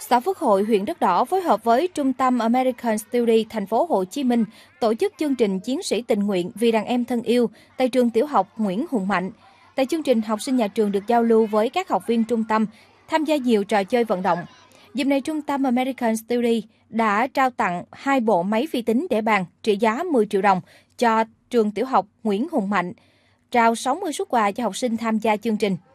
xã Phước Hội, huyện Đất Đỏ phối hợp với Trung tâm American Study thành phố Hồ Chí Minh tổ chức chương trình Chiến sĩ tình nguyện vì đàn em thân yêu tại trường tiểu học Nguyễn Hùng Mạnh. Tại chương trình, học sinh nhà trường được giao lưu với các học viên trung tâm, tham gia nhiều trò chơi vận động. Dịp này, Trung tâm American Study đã trao tặng hai bộ máy vi tính để bàn trị giá 10 triệu đồng cho trường tiểu học Nguyễn Hùng Mạnh, trao 60 xuất quà cho học sinh tham gia chương trình.